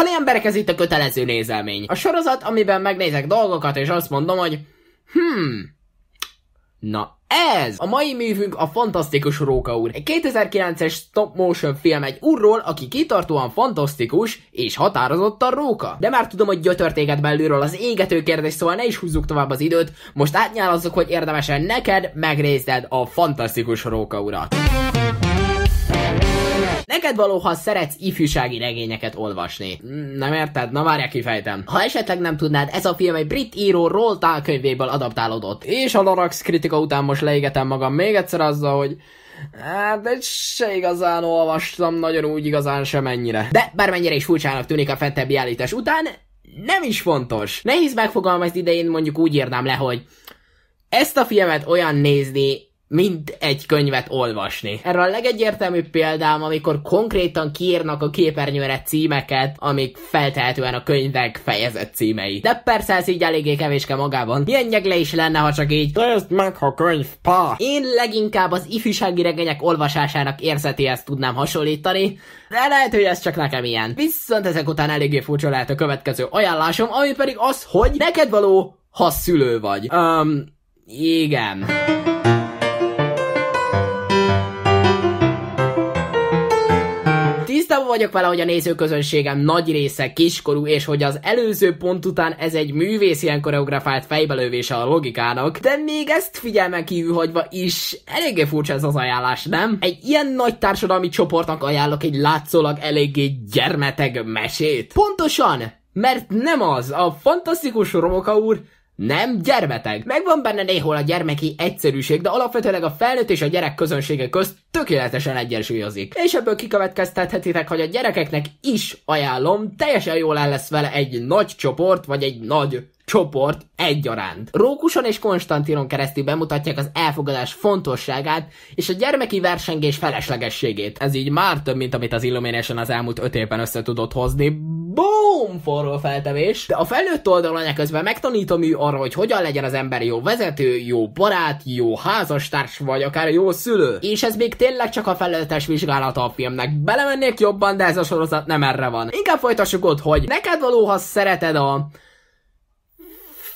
Hali emberek, ez itt a kötelező nézelmény. A sorozat, amiben megnézek dolgokat, és azt mondom, hogy hmm, Na ez! A mai művünk a Fantasztikus Róka úr. Egy 2009-es stop motion film egy úrról, aki kitartóan fantasztikus és határozottan róka. De már tudom, hogy gyötörtéket belülről az égető kérdés, szóval ne is húzzuk tovább az időt. Most átnyálazzuk, hogy érdemesen neked megnézed a Fantasztikus Róka urat. Neked való, ha szeretsz ifjúsági regényeket olvasni. Nem érted? Na várjál kifejtem. Ha esetleg nem tudnád, ez a film egy brit író Roltál könyvéből adaptálódott. És a Lorax kritika után most leégetem magam még egyszer azzal, hogy Hát, de se igazán olvastam, nagyon úgy igazán sem ennyire. De bármennyire is furcsának tűnik a fentebbi állítás után, nem is fontos. Nehéz megfogalmazni, de én mondjuk úgy írnám le, hogy ezt a filmet olyan nézni, mind egy könyvet olvasni. Erre a legegyértelműbb példám, amikor konkrétan kiírnak a képernyőre címeket, amik feltehetően a könyvek fejezett címei. De persze ez így eléggé kevéske magában. Milyen nyegle is lenne, ha csak így Tőzd meg, ha könyv, pa! Én leginkább az ifjúsági regények olvasásának érzetéhez tudnám hasonlítani, de lehet, hogy ez csak nekem ilyen. Viszont ezek után eléggé furcsa lehet a következő ajánlásom, ami pedig az, hogy neked való, ha szülő vagy. um, igen. Tisztában vagyok vele, hogy a nézőközönségem nagy része kiskorú, és hogy az előző pont után ez egy művész ilyen koreografált fejbelövése a logikának, de még ezt figyelmen kívül hagyva is eléggé furcsa ez az ajánlás, nem? Egy ilyen nagy társadalmi csoportnak ajánlok egy látszólag eléggé gyermeteg mesét. Pontosan! Mert nem az, a fantasztikus Romoka úr nem gyermeteg. Megvan benne néhol a gyermeki egyszerűség, de alapvetőleg a felnőtt és a gyerek közönsége közt tökéletesen egyensúlyozik. És ebből kikövetkeztethetitek, hogy a gyerekeknek is ajánlom, teljesen jól el lesz vele egy nagy csoport, vagy egy nagy csoport egyaránt. Rókuson és Konstantinon keresztül bemutatják az elfogadás fontosságát és a gyermeki versengés feleslegességét. Ez így már több, mint amit az Illumination az elmúlt öt évben össze tudott hozni forró feltevés, de a felnőtt oldalon közben megtanítom ő arra, hogy hogyan legyen az ember jó vezető, jó barát, jó házastárs, vagy akár jó szülő. És ez még tényleg csak a felelőttes vizsgálata a filmnek. Belemennék jobban, de ez a sorozat nem erre van. Inkább folytassuk ott, hogy neked való, ha szereted a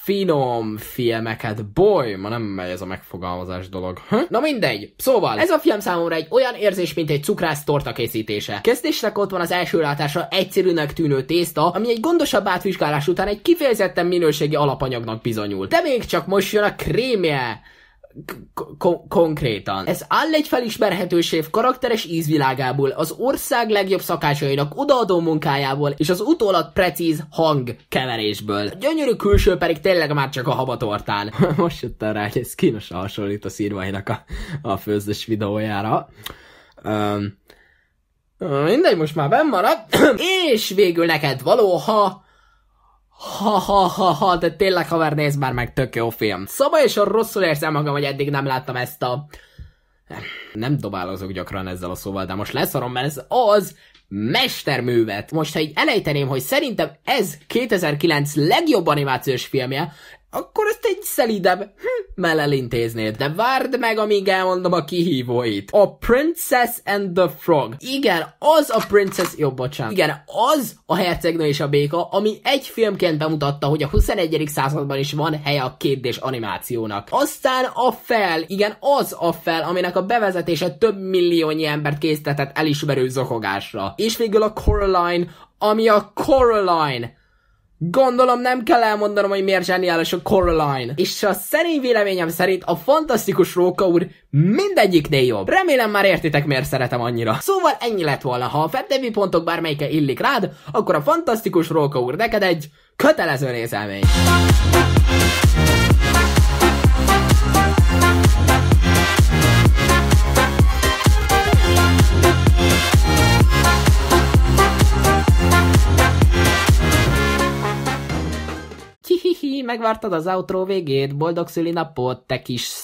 finom filmeket. Boy, ma nem megy ez a megfogalmazás dolog. Hö? Hm? Na mindegy. Szóval, ez a film számomra egy olyan érzés, mint egy cukrász torta készítése. Kezdésnek ott van az első látásra egyszerűnek tűnő tészta, ami egy gondosabb átvizsgálás után egy kifejezetten minőségi alapanyagnak bizonyul. De még csak most jön a krémje! konkrétan. Ez áll egy felismerhető karakteres ízvilágából, az ország legjobb szakácsainak odaadó munkájából és az utólag precíz hang keverésből. A gyönyörű külső pedig tényleg már csak a habatortán. Most jöttem rá, hogy ez kínosan hasonlít a szírvainak a, a főzős videójára. Um, mindegy, most már benn marad. és végül neked való, ha ha, ha, ha, ha, de tényleg haver, nézd már meg, tök jó film. Szóval és rosszul érzem magam, hogy eddig nem láttam ezt a... Nem dobálozok gyakran ezzel a szóval, de most leszorom, mert ez az mesterművet. Most, ha így elejteném, hogy szerintem ez 2009 legjobb animációs filmje, akkor ezt egy szelidebb hm, mellel intéznéd. De várd meg, amíg elmondom a kihívóit. A Princess and the Frog. Igen, az a Princess... Jó, bocsánat. Igen, az a hercegnő és a béka, ami egy filmként bemutatta, hogy a 21. században is van hely a kérdés animációnak. Aztán a fel, igen, az a fel, aminek a bevezetése több milliónyi embert készített elismerő zokogásra. És végül a Coraline, ami a Coraline Gondolom nem kell elmondanom, hogy miért zseniális a Coraline. És a szerény véleményem szerint a fantasztikus Róka úr mindegyiknél jobb. Remélem már értitek, miért szeretem annyira. Szóval ennyi lett volna, ha a feddevi pontok bármelyike illik rád, akkor a fantasztikus Róka úr neked egy kötelező nézelmény. megvártad az outro végét, boldog szülinapot, te kis